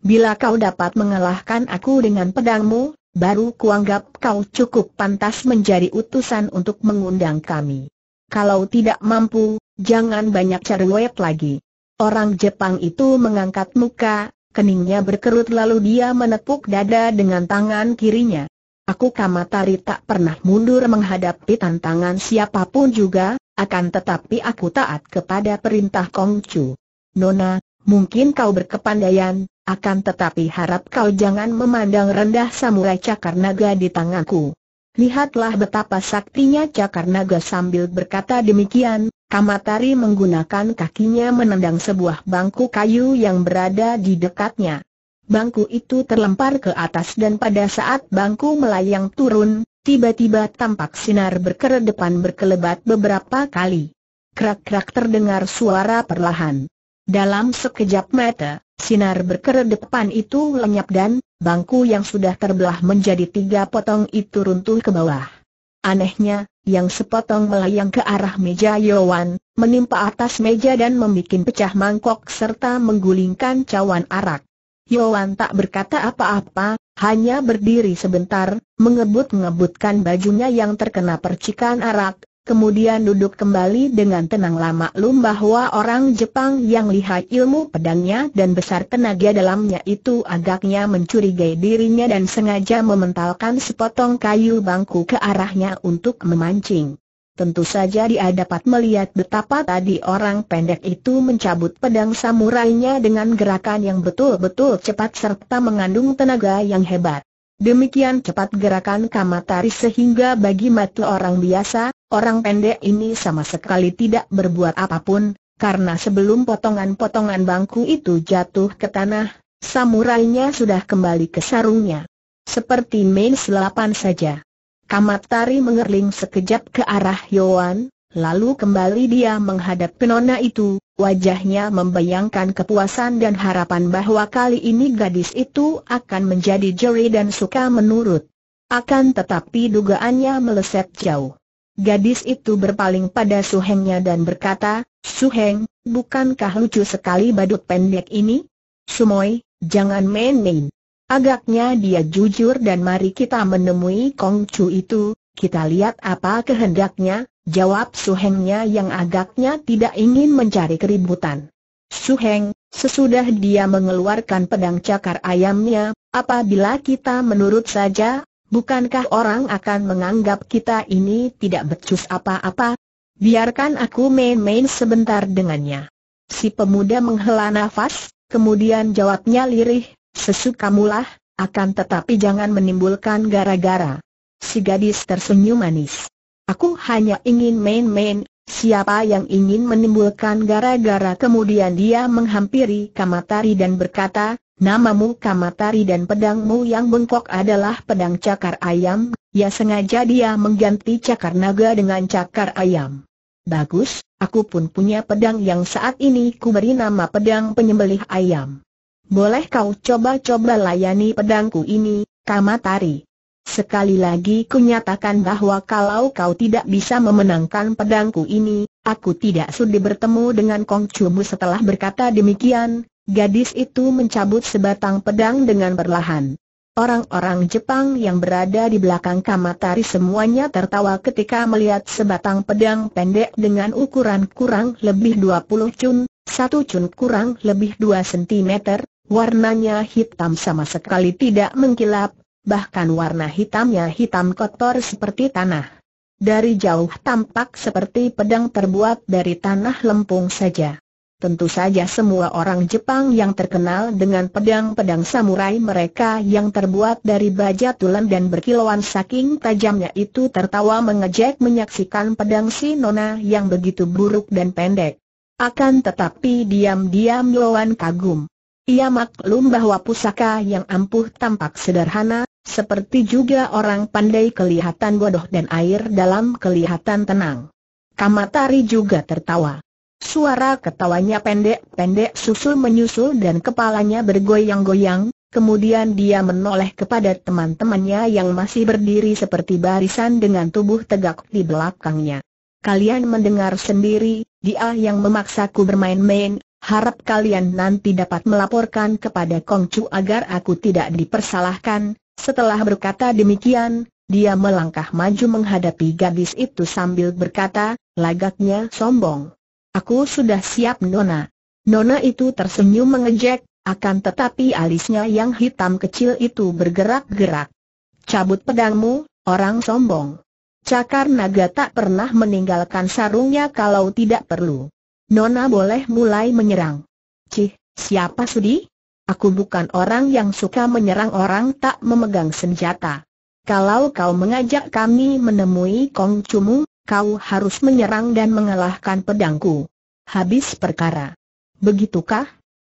Bila kau dapat mengalahkan aku dengan pedangmu, baru kuanggap kau cukup pantas menjadi utusan untuk mengundang kami. Kalau tidak mampu, jangan banyak cerewet lagi. Orang Jepang itu mengangkat muka, keningnya berkerut lalu dia menepuk dada dengan tangan kirinya. Aku Kamatari tak pernah mundur menghadapi tantangan siapapun juga, akan tetapi aku taat kepada perintah Kongcu. Nona, Mungkin kau berkepandaian, akan tetapi harap kau jangan memandang rendah samurai cakar naga di tanganku. Lihatlah betapa saktinya cakar naga sambil berkata demikian, Kamatari menggunakan kakinya menendang sebuah bangku kayu yang berada di dekatnya. Bangku itu terlempar ke atas dan pada saat bangku melayang turun, tiba-tiba tampak sinar berkeredepan berkelebat beberapa kali. Krak-krak terdengar suara perlahan. Dalam sekejap mata, sinar berkeredepan itu lenyap dan, bangku yang sudah terbelah menjadi tiga potong itu runtuh ke bawah. Anehnya, yang sepotong melayang ke arah meja Yowan, menimpa atas meja dan membuat pecah mangkok serta menggulingkan cawan arak. Yowan tak berkata apa-apa, hanya berdiri sebentar, mengebut-ngebutkan bajunya yang terkena percikan arak, kemudian duduk kembali dengan tenang lama lum bahwa orang Jepang yang lihat ilmu pedangnya dan besar tenaga dalamnya itu agaknya mencurigai dirinya dan sengaja mementalkan sepotong kayu bangku ke arahnya untuk memancing. Tentu saja dia dapat melihat betapa tadi orang pendek itu mencabut pedang samurainya dengan gerakan yang betul-betul cepat serta mengandung tenaga yang hebat. Demikian cepat gerakan Kamatari sehingga bagi mata orang biasa, Orang pendek ini sama sekali tidak berbuat apapun, karena sebelum potongan-potongan bangku itu jatuh ke tanah, samurainya sudah kembali ke sarungnya. Seperti main selapan saja. Kamat tari mengerling sekejap ke arah Yohan, lalu kembali dia menghadap penona itu, wajahnya membayangkan kepuasan dan harapan bahwa kali ini gadis itu akan menjadi juri dan suka menurut. Akan tetapi dugaannya meleset jauh. Gadis itu berpaling pada Su Hengnya dan berkata, Suheng, bukankah lucu sekali badut pendek ini? Sumoy, jangan main-main. Agaknya dia jujur dan mari kita menemui Kong Chu itu, kita lihat apa kehendaknya, jawab Su Hengnya yang agaknya tidak ingin mencari keributan. Su Heng, sesudah dia mengeluarkan pedang cakar ayamnya, apabila kita menurut saja, Bukankah orang akan menganggap kita ini tidak becus apa-apa? Biarkan aku main-main sebentar dengannya. Si pemuda menghela nafas, kemudian jawabnya lirih, sesuka mula, akan tetapi jangan menimbulkan gara-gara. Si gadis tersenyum manis. Aku hanya ingin main-main, siapa yang ingin menimbulkan gara-gara kemudian dia menghampiri Kamatari dan berkata, Namamu Kamatari dan pedangmu yang bengkok adalah pedang cakar ayam, ya sengaja dia mengganti cakar naga dengan cakar ayam. Bagus, aku pun punya pedang yang saat ini ku beri nama pedang penyembelih ayam. Boleh kau coba-coba layani pedangku ini, Kamatari. Sekali lagi ku nyatakan bahwa kalau kau tidak bisa memenangkan pedangku ini, aku tidak sudi bertemu dengan Kong setelah berkata demikian, Gadis itu mencabut sebatang pedang dengan perlahan. Orang-orang Jepang yang berada di belakang Kamatari semuanya tertawa ketika melihat sebatang pedang pendek dengan ukuran kurang lebih 20 cun, 1 cun kurang lebih 2 cm, warnanya hitam sama sekali tidak mengkilap, bahkan warna hitamnya hitam kotor seperti tanah. Dari jauh tampak seperti pedang terbuat dari tanah lempung saja. Tentu saja semua orang Jepang yang terkenal dengan pedang-pedang samurai mereka yang terbuat dari baja tulen dan berkilauan saking tajamnya itu tertawa mengejek menyaksikan pedang si Nona yang begitu buruk dan pendek. Akan tetapi diam-diam Yohan kagum. Ia maklum bahwa pusaka yang ampuh tampak sederhana, seperti juga orang pandai kelihatan bodoh dan air dalam kelihatan tenang. Kamatari juga tertawa. Suara ketawanya pendek-pendek susul menyusul dan kepalanya bergoyang-goyang, kemudian dia menoleh kepada teman-temannya yang masih berdiri seperti barisan dengan tubuh tegak di belakangnya. Kalian mendengar sendiri, dia yang memaksaku bermain-main, harap kalian nanti dapat melaporkan kepada Kong Chu agar aku tidak dipersalahkan. Setelah berkata demikian, dia melangkah maju menghadapi gadis itu sambil berkata, lagaknya sombong. Aku sudah siap Nona. Nona itu tersenyum mengejek, akan tetapi alisnya yang hitam kecil itu bergerak-gerak. Cabut pedangmu, orang sombong. Cakar naga tak pernah meninggalkan sarungnya kalau tidak perlu. Nona boleh mulai menyerang. Cih, siapa sudi? Aku bukan orang yang suka menyerang orang tak memegang senjata. Kalau kau mengajak kami menemui Kong kau harus menyerang dan mengalahkan pedangku. Habis perkara. Begitukah?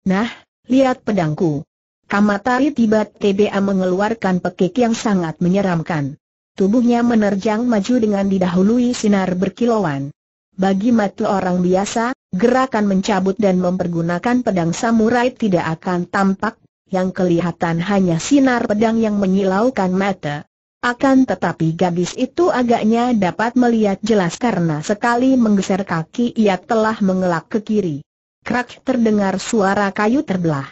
Nah, lihat pedangku. Kamatari tiba-tiba mengeluarkan pekik yang sangat menyeramkan. Tubuhnya menerjang maju dengan didahului sinar berkilauan. Bagi mata orang biasa, gerakan mencabut dan mempergunakan pedang samurai tidak akan tampak, yang kelihatan hanya sinar pedang yang menyilaukan mata. Akan tetapi gadis itu agaknya dapat melihat jelas karena sekali menggeser kaki ia telah mengelak ke kiri. Krak terdengar suara kayu terbelah.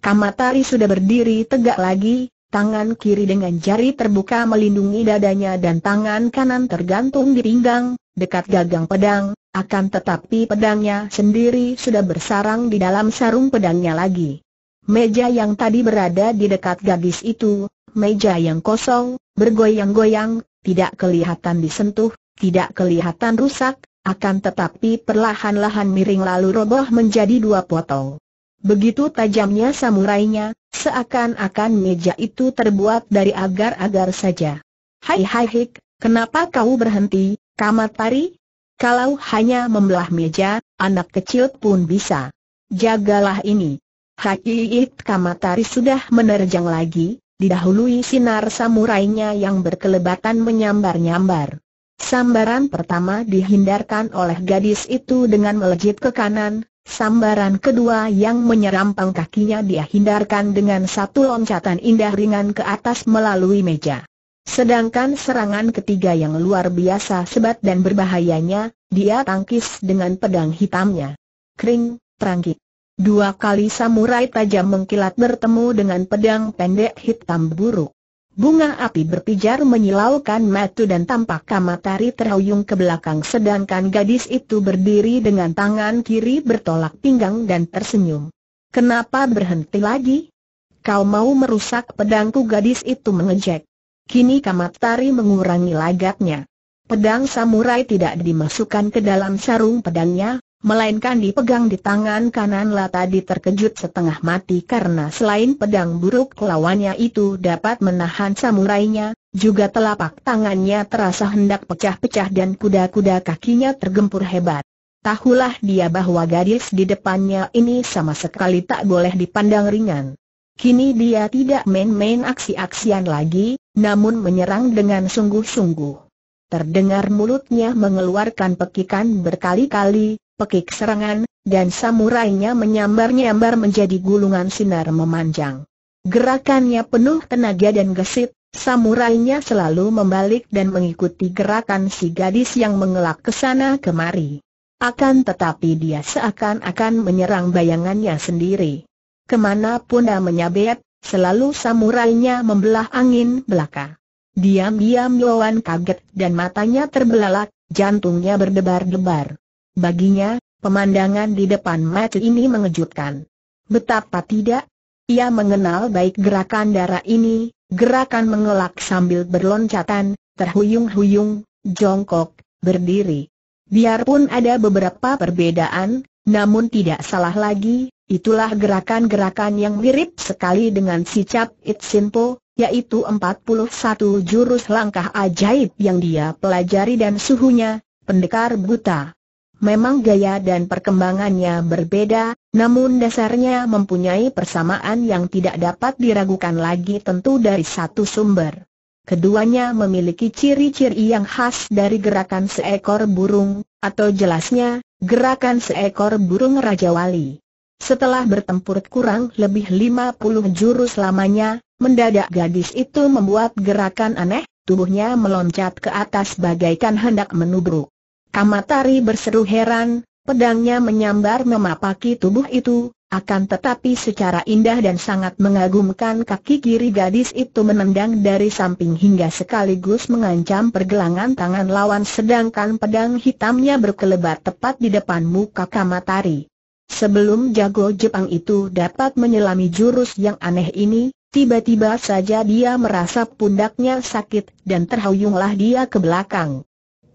Kamatari sudah berdiri tegak lagi, tangan kiri dengan jari terbuka melindungi dadanya dan tangan kanan tergantung di pinggang, dekat gagang pedang, akan tetapi pedangnya sendiri sudah bersarang di dalam sarung pedangnya lagi. Meja yang tadi berada di dekat gadis itu, Meja yang kosong, bergoyang-goyang, tidak kelihatan disentuh, tidak kelihatan rusak, akan tetapi perlahan-lahan miring lalu roboh menjadi dua potong. Begitu tajamnya samurainya, seakan-akan meja itu terbuat dari agar-agar saja. Hai hai hik, kenapa kau berhenti, Kamatari? Kalau hanya membelah meja, anak kecil pun bisa. Jagalah ini. Hakiit Kamatari sudah menerjang lagi, didahului sinar samurainya yang berkelebatan menyambar-nyambar. Sambaran pertama dihindarkan oleh gadis itu dengan melejit ke kanan, sambaran kedua yang menyerampang kakinya dia dengan satu loncatan indah ringan ke atas melalui meja. Sedangkan serangan ketiga yang luar biasa sebat dan berbahayanya, dia tangkis dengan pedang hitamnya. Kring, perangkit. Dua kali samurai tajam mengkilat bertemu dengan pedang pendek hitam buruk. Bunga api berpijar menyilaukan mata dan tampak kamatari terhuyung ke belakang sedangkan gadis itu berdiri dengan tangan kiri bertolak pinggang dan tersenyum. Kenapa berhenti lagi? Kau mau merusak pedangku gadis itu mengejek. Kini Kamatari mengurangi lagaknya. Pedang samurai tidak dimasukkan ke dalam sarung pedangnya, melainkan dipegang di tangan kanan tadi terkejut setengah mati karena selain pedang buruk lawannya itu dapat menahan samurainya, juga telapak tangannya terasa hendak pecah-pecah dan kuda-kuda kakinya tergempur hebat. Tahulah dia bahwa gadis di depannya ini sama sekali tak boleh dipandang ringan. Kini dia tidak main-main aksi-aksian lagi, namun menyerang dengan sungguh-sungguh. Terdengar mulutnya mengeluarkan pekikan berkali-kali, pekik serangan, dan samurainya menyambar-nyambar menjadi gulungan sinar memanjang. Gerakannya penuh tenaga dan gesit, samurainya selalu membalik dan mengikuti gerakan si gadis yang mengelak ke sana kemari. Akan tetapi dia seakan-akan menyerang bayangannya sendiri. Kemana pun dia menyabet, selalu samurainya membelah angin belaka. Diam-diam Yoan kaget dan matanya terbelalak, jantungnya berdebar-debar. Baginya, pemandangan di depan mata ini mengejutkan. Betapa tidak? Ia mengenal baik gerakan darah ini, gerakan mengelak sambil berloncatan, terhuyung-huyung, jongkok, berdiri. Biarpun ada beberapa perbedaan, namun tidak salah lagi, itulah gerakan-gerakan yang mirip sekali dengan si Cap It Simple, yaitu 41 jurus langkah ajaib yang dia pelajari dan suhunya, pendekar buta. Memang gaya dan perkembangannya berbeda, namun dasarnya mempunyai persamaan yang tidak dapat diragukan lagi tentu dari satu sumber. Keduanya memiliki ciri-ciri yang khas dari gerakan seekor burung, atau jelasnya, gerakan seekor burung Raja Wali. Setelah bertempur kurang lebih 50 jurus lamanya, mendadak gadis itu membuat gerakan aneh, tubuhnya meloncat ke atas bagaikan hendak menubruk. Kamatari berseru heran, pedangnya menyambar memapaki tubuh itu, akan tetapi secara indah dan sangat mengagumkan kaki kiri gadis itu menendang dari samping hingga sekaligus mengancam pergelangan tangan lawan sedangkan pedang hitamnya berkelebat tepat di depan muka Kamatari. Sebelum jago Jepang itu dapat menyelami jurus yang aneh ini, tiba-tiba saja dia merasa pundaknya sakit dan terhuyunglah dia ke belakang.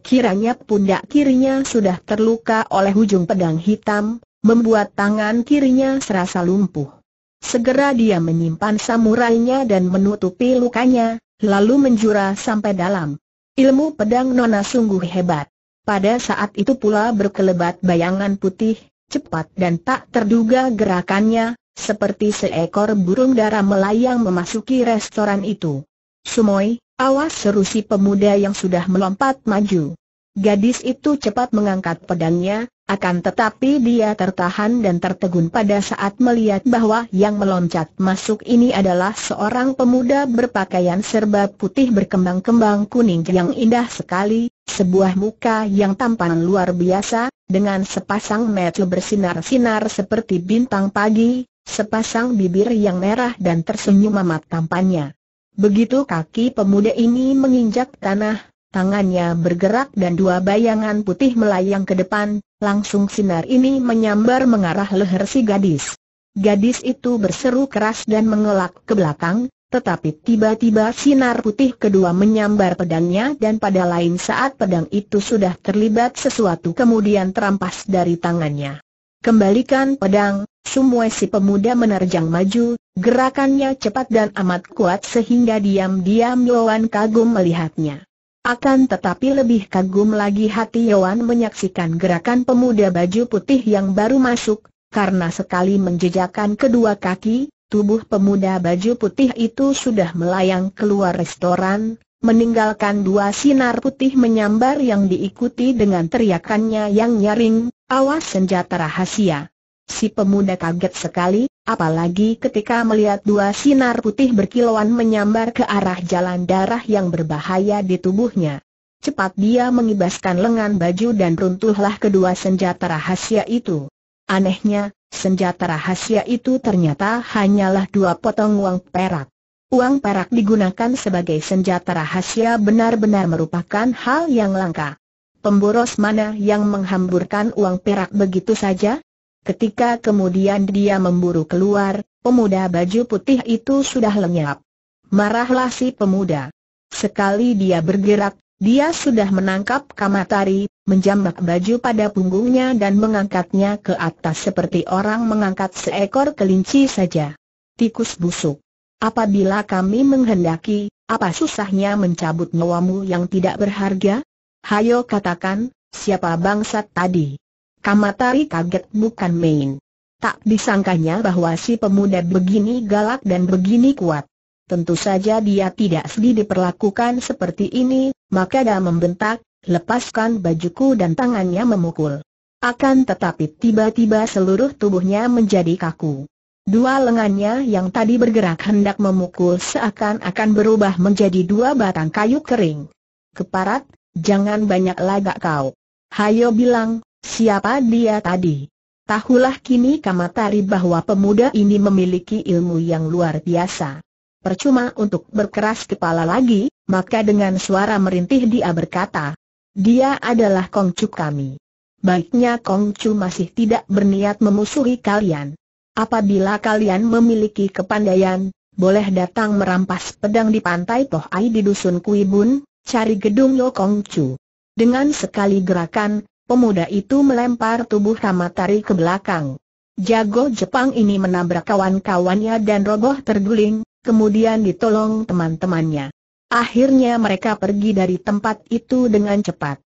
Kiranya pundak kirinya sudah terluka oleh ujung pedang hitam, membuat tangan kirinya serasa lumpuh. Segera dia menyimpan samurainya dan menutupi lukanya, lalu menjura sampai dalam. Ilmu pedang Nona sungguh hebat. Pada saat itu pula berkelebat bayangan putih, cepat dan tak terduga gerakannya, seperti seekor burung dara melayang memasuki restoran itu. Sumoi, Awas seru si pemuda yang sudah melompat maju. Gadis itu cepat mengangkat pedangnya, akan tetapi dia tertahan dan tertegun pada saat melihat bahwa yang meloncat masuk ini adalah seorang pemuda berpakaian serba putih berkembang-kembang kuning yang indah sekali, sebuah muka yang tampan luar biasa, dengan sepasang mata bersinar-sinar seperti bintang pagi, sepasang bibir yang merah dan tersenyum amat tampannya. Begitu kaki pemuda ini menginjak tanah, tangannya bergerak dan dua bayangan putih melayang ke depan, langsung sinar ini menyambar mengarah leher si gadis. Gadis itu berseru keras dan mengelak ke belakang, tetapi tiba-tiba sinar putih kedua menyambar pedangnya dan pada lain saat pedang itu sudah terlibat sesuatu kemudian terampas dari tangannya. Kembalikan pedang, semua si pemuda menerjang maju, Gerakannya cepat dan amat kuat sehingga diam-diam Yowan kagum melihatnya. Akan tetapi lebih kagum lagi hati Yowan menyaksikan gerakan pemuda baju putih yang baru masuk, karena sekali menjejakkan kedua kaki, tubuh pemuda baju putih itu sudah melayang keluar restoran, meninggalkan dua sinar putih menyambar yang diikuti dengan teriakannya yang nyaring, awas senjata rahasia. Si pemuda kaget sekali, Apalagi ketika melihat dua sinar putih berkilauan menyambar ke arah jalan darah yang berbahaya di tubuhnya. Cepat dia mengibaskan lengan baju dan runtuhlah kedua senjata rahasia itu. Anehnya, senjata rahasia itu ternyata hanyalah dua potong uang perak. Uang perak digunakan sebagai senjata rahasia benar-benar merupakan hal yang langka. Pemboros mana yang menghamburkan uang perak begitu saja? Ketika kemudian dia memburu keluar, pemuda baju putih itu sudah lenyap. Marahlah si pemuda. Sekali dia bergerak, dia sudah menangkap Kamatari, menjambak baju pada punggungnya dan mengangkatnya ke atas seperti orang mengangkat seekor kelinci saja. Tikus busuk. Apabila kami menghendaki, apa susahnya mencabut nyawamu yang tidak berharga? Hayo katakan, siapa bangsat tadi? Kamatari kaget bukan main. Tak disangkanya bahwa si pemuda begini galak dan begini kuat. Tentu saja dia tidak sedih diperlakukan seperti ini, maka dia membentak, lepaskan bajuku dan tangannya memukul. Akan tetapi tiba-tiba seluruh tubuhnya menjadi kaku. Dua lengannya yang tadi bergerak hendak memukul seakan-akan berubah menjadi dua batang kayu kering. Keparat, jangan banyak lagak kau. Hayo bilang, Siapa dia tadi? Tahulah kini Kamatari bahwa pemuda ini memiliki ilmu yang luar biasa. Percuma untuk berkeras kepala lagi, maka dengan suara merintih dia berkata, dia adalah Kongcu kami. Baiknya Kongcu masih tidak berniat memusuhi kalian. Apabila kalian memiliki kepandaian, boleh datang merampas pedang di pantai Tohai di dusun Kuibun, cari gedung Yo Kongcu. Dengan sekali gerakan, pemuda itu melempar tubuh Ramatari ke belakang. Jago Jepang ini menabrak kawan-kawannya dan roboh terguling, kemudian ditolong teman-temannya. Akhirnya mereka pergi dari tempat itu dengan cepat.